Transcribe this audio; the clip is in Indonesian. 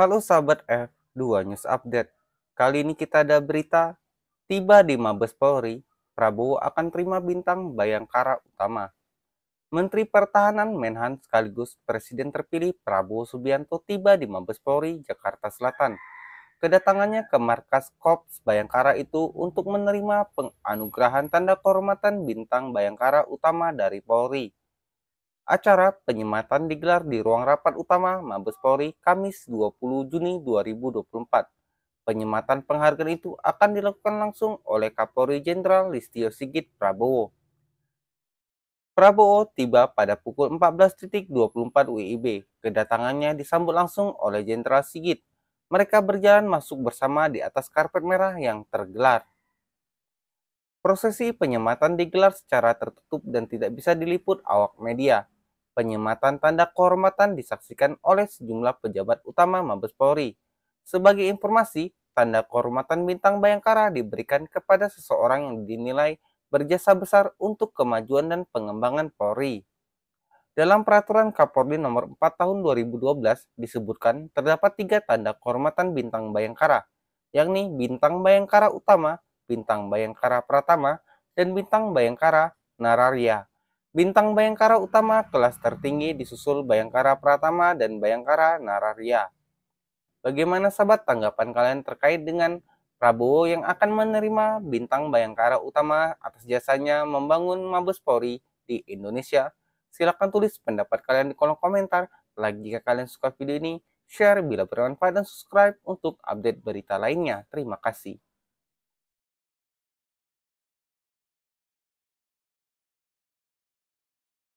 Halo sahabat F2 News Update. Kali ini kita ada berita, tiba di Mabes Polri, Prabowo akan terima bintang Bayangkara Utama. Menteri Pertahanan Menhan sekaligus Presiden terpilih Prabowo Subianto tiba di Mabes Polri, Jakarta Selatan. Kedatangannya ke markas Kops Bayangkara itu untuk menerima penganugerahan tanda kehormatan bintang Bayangkara Utama dari Polri. Acara penyematan digelar di ruang rapat utama Mabes Polri Kamis 20 Juni 2024. Penyematan penghargaan itu akan dilakukan langsung oleh Kapolri Jenderal Listio Sigit Prabowo. Prabowo tiba pada pukul 14.24 WIB. Kedatangannya disambut langsung oleh Jenderal Sigit. Mereka berjalan masuk bersama di atas karpet merah yang tergelar. Prosesi penyematan digelar secara tertutup dan tidak bisa diliput awak media penyematan tanda kehormatan disaksikan oleh sejumlah pejabat utama Mabes Polri. Sebagai informasi, tanda kehormatan bintang Bayangkara diberikan kepada seseorang yang dinilai berjasa besar untuk kemajuan dan pengembangan Polri. Dalam peraturan Kapolri nomor 4 tahun 2012 disebutkan terdapat tiga tanda kehormatan bintang Bayangkara, yakni bintang Bayangkara Utama, bintang Bayangkara Pratama, dan bintang Bayangkara Nararia. Bintang Bayangkara Utama kelas tertinggi disusul Bayangkara Pratama dan Bayangkara Nararia. Bagaimana sahabat tanggapan kalian terkait dengan Prabowo yang akan menerima bintang Bayangkara Utama atas jasanya membangun Mabes Polri di Indonesia? Silahkan tulis pendapat kalian di kolom komentar. Lagi jika kalian suka video ini, share bila bermanfaat dan subscribe untuk update berita lainnya. Terima kasih.